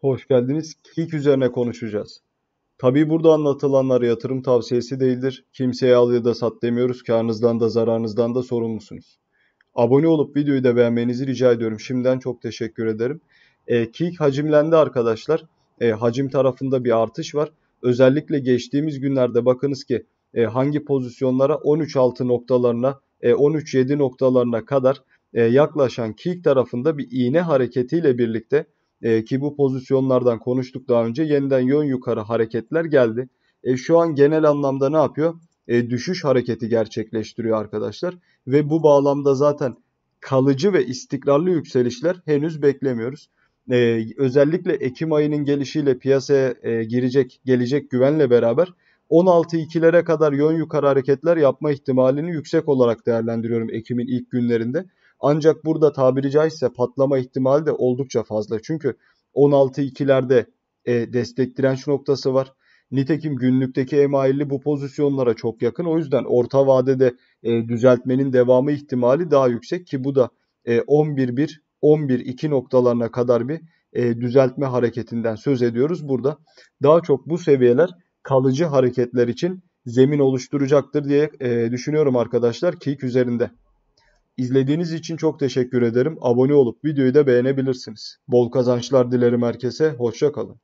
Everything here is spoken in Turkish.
Hoş geldiniz. Kick üzerine konuşacağız. Tabii burada anlatılanlar yatırım tavsiyesi değildir. Kimseye al ya da sat demiyoruz. Karnınızdan da zararınızdan da sorumlusunuz. Abone olup videoyu da beğenmenizi rica ediyorum. Şimdiden çok teşekkür ederim. E, Kik hacimlendi arkadaşlar. E, hacim tarafında bir artış var. Özellikle geçtiğimiz günlerde bakınız ki e, hangi pozisyonlara 13.6 noktalarına e, 13.7 noktalarına kadar e, yaklaşan Kik tarafında bir iğne hareketiyle birlikte e, ki bu pozisyonlardan konuştuk daha önce yeniden yön yukarı hareketler geldi. E, şu an genel anlamda ne yapıyor? E, düşüş hareketi gerçekleştiriyor arkadaşlar. Ve bu bağlamda zaten kalıcı ve istikrarlı yükselişler henüz beklemiyoruz. E, özellikle Ekim ayının gelişiyle piyasaya e, girecek gelecek güvenle beraber 16-2'lere kadar yön yukarı hareketler yapma ihtimalini yüksek olarak değerlendiriyorum Ekim'in ilk günlerinde. Ancak burada tabiri caizse patlama ihtimali de oldukça fazla. Çünkü 16-2'lerde e, destek direnç noktası var. Nitekim günlükteki emailli bu pozisyonlara çok yakın. O yüzden orta vadede e, düzeltmenin devamı ihtimali daha yüksek ki bu da e, 11-1, 11-2 noktalarına kadar bir e, düzeltme hareketinden söz ediyoruz burada. Daha çok bu seviyeler kalıcı hareketler için zemin oluşturacaktır diye e, düşünüyorum arkadaşlar. Kik üzerinde. İzlediğiniz için çok teşekkür ederim. Abone olup videoyu da beğenebilirsiniz. Bol kazançlar dilerim herkese. Hoşça kalın.